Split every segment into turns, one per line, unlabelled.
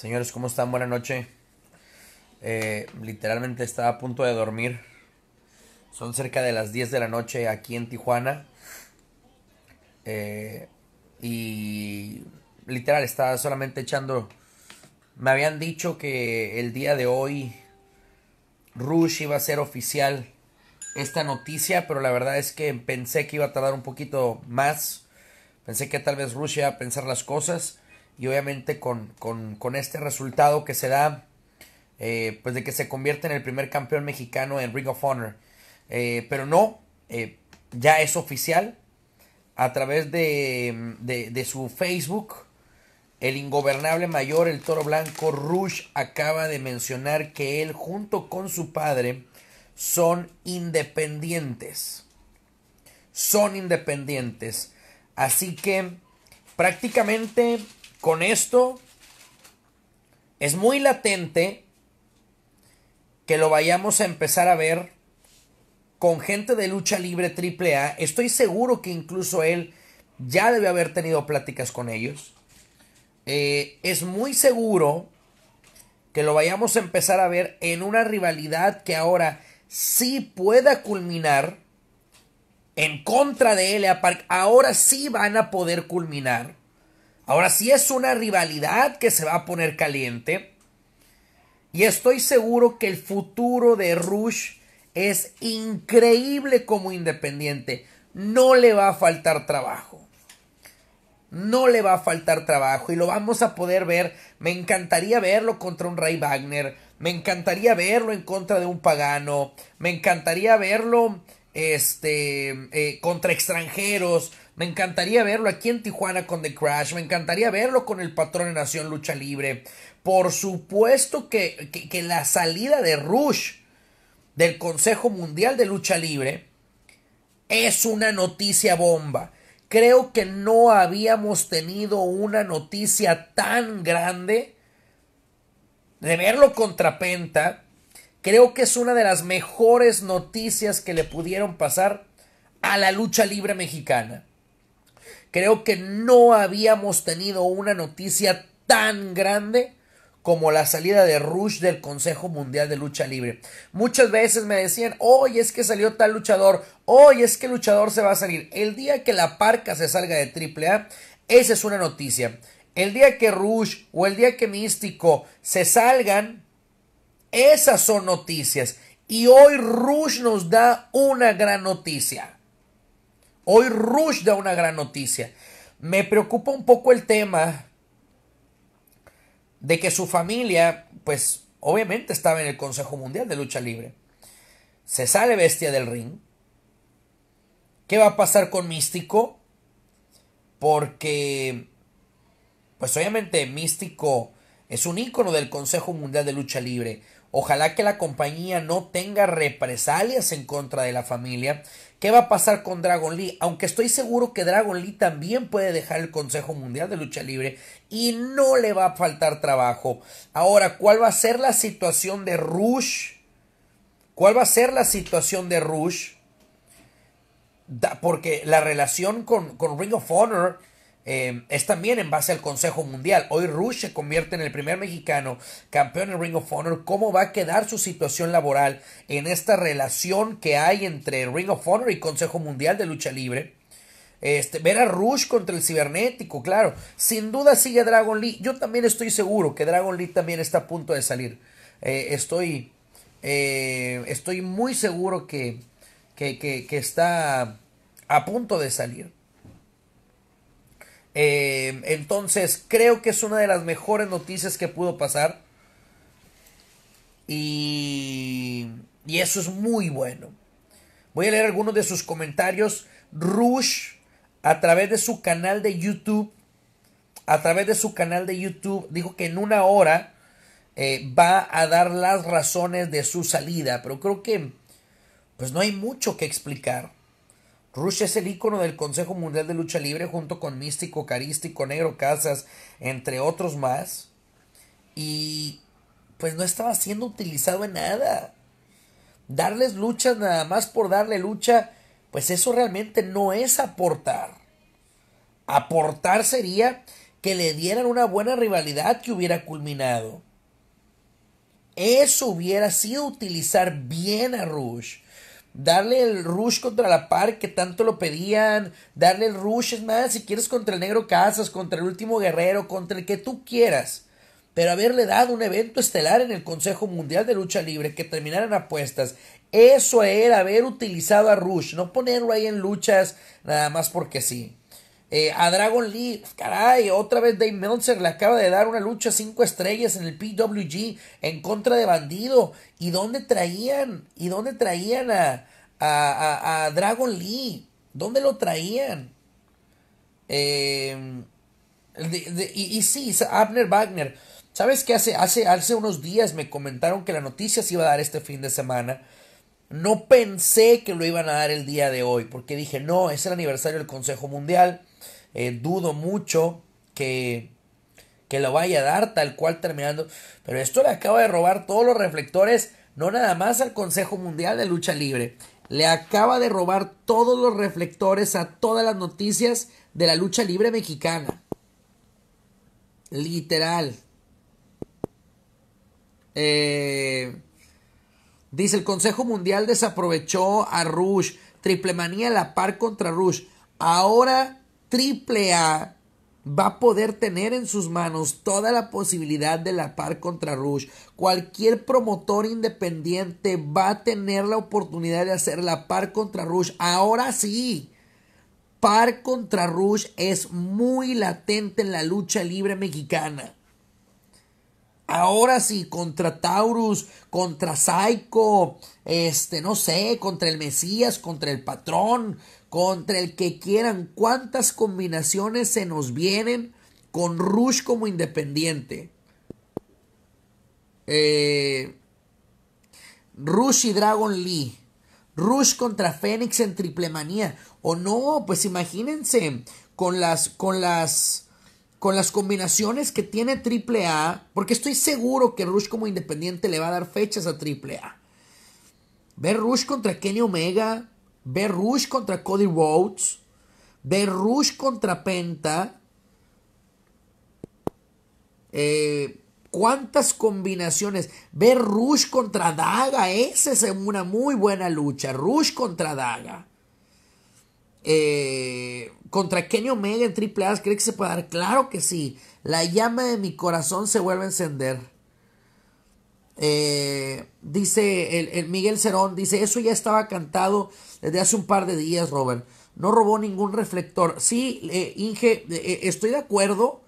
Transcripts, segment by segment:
Señores, ¿cómo están? Buena noche. Eh, literalmente estaba a punto de dormir. Son cerca de las 10 de la noche aquí en Tijuana. Eh, y literal, estaba solamente echando... Me habían dicho que el día de hoy Rush iba a ser oficial esta noticia, pero la verdad es que pensé que iba a tardar un poquito más. Pensé que tal vez Rush iba a pensar las cosas y obviamente con, este resultado que se da, eh, pues de que se convierte en el primer campeón mexicano en Ring of Honor. Eh, pero no, eh, ya es oficial a través de, de, su Facebook. El ingobernable mayor, el toro blanco Rush, acaba de mencionar que él junto con su padre son independientes. Son independientes. Así que prácticamente con esto es muy latente que lo vayamos a empezar a ver con gente de lucha libre A. Estoy seguro que incluso él ya debe haber tenido pláticas con ellos. Eh, es muy seguro que lo vayamos a empezar a ver en una rivalidad que ahora sí pueda culminar en contra de LA Park. Ahora sí van a poder culminar Ahora sí es una rivalidad que se va a poner caliente. Y estoy seguro que el futuro de Rush es increíble como independiente. No le va a faltar trabajo. No le va a faltar trabajo y lo vamos a poder ver. Me encantaría verlo contra un Ray Wagner. Me encantaría verlo en contra de un pagano. Me encantaría verlo este, eh, contra extranjeros. Me encantaría verlo aquí en Tijuana con The Crash. Me encantaría verlo con el patrón de Nación Lucha Libre. Por supuesto que, la salida de Rush del Consejo Mundial de Lucha Libre es una noticia bomba. Creo que no habíamos tenido una noticia tan grande de verlo contra Penta. Creo que es una de las mejores noticias que le pudieron pasar a la lucha libre mexicana. Creo que no habíamos tenido una noticia tan grande como la salida de Rush del Consejo Mundial de Lucha Libre. Muchas veces me decían, hoy es que salió tal luchador, hoy es que el luchador se va a salir. El día que la parca se salga de AAA, esa es una noticia. El día que Rush o el día que Místico se salgan, esas son noticias. Y hoy Rush nos da una gran noticia. Hoy Rush da una gran noticia. Me preocupa un poco el tema de que su familia, pues obviamente estaba en el Consejo Mundial de Lucha Libre. Se sale bestia del ring. ¿Qué va a pasar con Místico? Porque, pues obviamente Místico es un ícono del Consejo Mundial de Lucha Libre Ojalá que la compañía no tenga represalias en contra de la familia. ¿Qué va a pasar con Dragon Lee? Aunque estoy seguro que Dragon Lee también puede dejar el Consejo Mundial de Lucha Libre y no le va a faltar trabajo. Ahora, ¿cuál va a ser la situación de Rush? ¿Cuál va a ser la situación de Rush? porque la relación con, con Ring of Honor Em, es también en base al Consejo Mundial. Hoy Rush se convierte en el primer mexicano campeón en Ring of Honor. ¿Cómo va a quedar su situación laboral en esta relación que hay entre Ring of Honor y Consejo Mundial de Lucha Libre? Este, ver a Rush contra el cibernético, claro. Sin duda sigue Dragon Lee. Yo también estoy seguro que Dragon Lee también está a punto de salir. Eh, estoy, eh, estoy muy seguro que está a punto de salir. Em, entonces, creo que es una de las mejores noticias que pudo pasar. Y, eso es muy bueno. Voy a leer algunos de sus comentarios. Rush, a través de su canal de YouTube, a través de su canal de YouTube, dijo que en una hora eh, va a dar las razones de su salida. Pero creo que, pues no hay mucho que explicar. Rush es el ícono del Consejo Mundial de Lucha Libre junto con Místico, Carístico, Negro Casas, entre otros más. Y pues no estaba siendo utilizado en nada. Darles luchas nada más por darle lucha, pues eso realmente no es aportar. Aportar sería que le dieran una buena rivalidad que hubiera culminado. Eso hubiera sido utilizar bien a Rush. Darle el rush contra la par que tanto lo pedían. Darle el rush, es más, si quieres contra el Negro Casas, contra el último guerrero, contra el que tú quieras. Pero haberle dado un evento estelar en el Consejo Mundial de Lucha Libre que terminaran apuestas. Eso era haber utilizado a Rush, no ponerlo ahí en luchas nada más porque sí. Eh, a Dragon Lee, caray, otra vez Dave Meltzer le acaba de dar una lucha cinco estrellas en el PWG en contra de Bandido. ¿Y dónde traían? ¿Y dónde traían a, Dragon Lee? ¿Dónde lo traían? Eh, y, sí, Abner Wagner. ¿Sabes qué? Hace, hace, hace unos días me comentaron que la noticia se iba a dar este fin de semana. No pensé que lo iban a dar el día de hoy, porque dije, no, es el aniversario del Consejo Mundial eh, dudo mucho que, lo vaya a dar tal cual terminando. Pero esto le acaba de robar todos los reflectores, no nada más al Consejo Mundial de Lucha Libre. Le acaba de robar todos los reflectores a todas las noticias de la lucha libre mexicana. Literal. Eh, dice el Consejo Mundial desaprovechó a Rush. Triple manía la par contra Rush. Ahora triple A va a poder tener en sus manos toda la posibilidad de la par contra Rush. Cualquier promotor independiente va a tener la oportunidad de hacer la par contra Rush. Ahora sí. Par contra Rush es muy latente en la lucha libre mexicana. Ahora sí, contra Taurus, contra Psycho, este, no sé, contra el Mesías, contra el Patrón, contra el que quieran. ¿Cuántas combinaciones se nos vienen con Rush como independiente? Eh, Rush y Dragon Lee. Rush contra Fénix en triple manía. O no, pues imagínense con las, con las, con las combinaciones que tiene Triple A, porque estoy seguro que Rush como independiente le va a dar fechas a Triple A. Ver Rush contra Kenny Omega, Rush contra Cody Rhodes. Rush contra Penta. Eh, ¿Cuántas combinaciones? Ver Rush contra Daga. Esa es una muy buena lucha. Rush contra Daga. Eh, contra Kenny Omega en Triple as, ¿Cree que se puede dar? Claro que sí. La llama de mi corazón se vuelve a encender. Eh, dice el, Miguel Cerón, dice, eso ya estaba cantado desde hace un par de días, Robert. No robó ningún reflector. Sí, eh, Inge, eh, estoy de acuerdo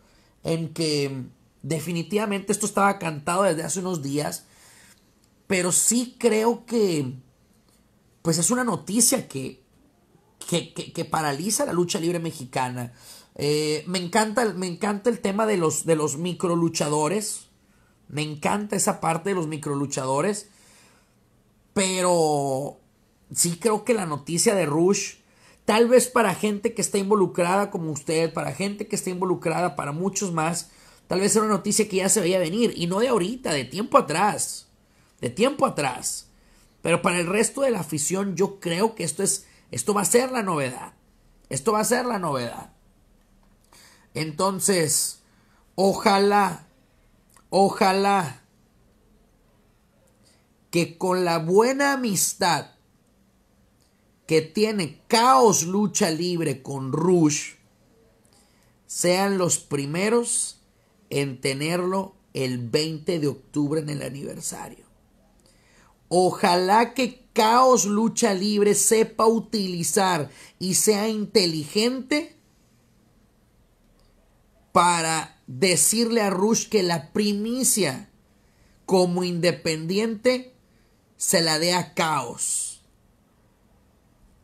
en que mm, definitivamente esto estaba cantado desde hace unos días, pero sí creo que, pues es una noticia que, que, que, paraliza la lucha libre mexicana. me, encanta, me encanta el tema de los, de los micro luchadores me encanta esa parte de los microluchadores. Pero sí creo que la noticia de Rush, tal vez para gente que está involucrada como usted, para gente que está involucrada, para muchos más, tal vez era una noticia que ya se veía venir. Y no de ahorita, de tiempo atrás. De tiempo atrás. Pero para el resto de la afición, yo creo que esto es. Esto va a ser la novedad. Esto va a ser la novedad. Entonces, ojalá Ojalá que con la buena amistad que tiene Caos Lucha Libre con Rush sean los primeros en tenerlo el 20 de octubre en el aniversario. Ojalá que Caos Lucha Libre sepa utilizar y sea inteligente para decirle a Rush que la primicia como independiente se la dé a Caos.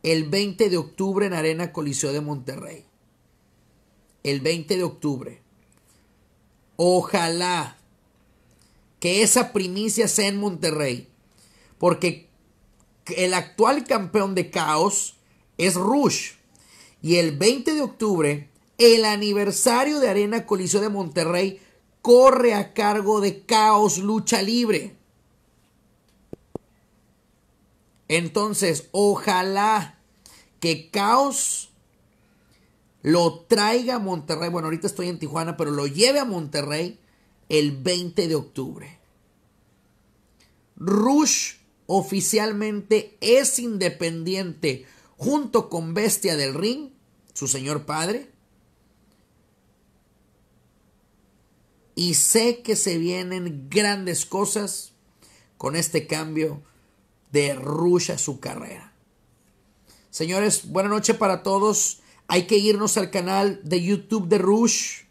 El 20 de octubre en Arena Coliseo de Monterrey. El 20 de octubre. Ojalá que esa primicia sea en Monterrey. Porque el actual campeón de Caos es Rush. Y el 20 de octubre el aniversario de Arena Coliseo de Monterrey corre a cargo de Caos Lucha Libre. Entonces, ojalá que Caos lo traiga a Monterrey. Bueno, ahorita estoy en Tijuana, pero lo lleve a Monterrey el 20 de octubre. Rush oficialmente es independiente junto con Bestia del Ring, su señor padre. y sé que se vienen grandes cosas con este cambio de Rush a su carrera. Señores, buena noche para todos. Hay que irnos al canal de YouTube de Rush.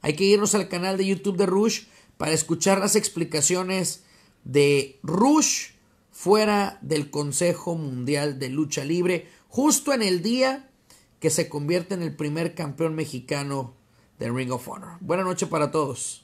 Hay que irnos al canal de YouTube de Rush para escuchar las explicaciones de Rush fuera del Consejo Mundial de Lucha Libre, justo en el día que se convierte en el primer campeón mexicano del Ring of Honor. Buena noche para todos.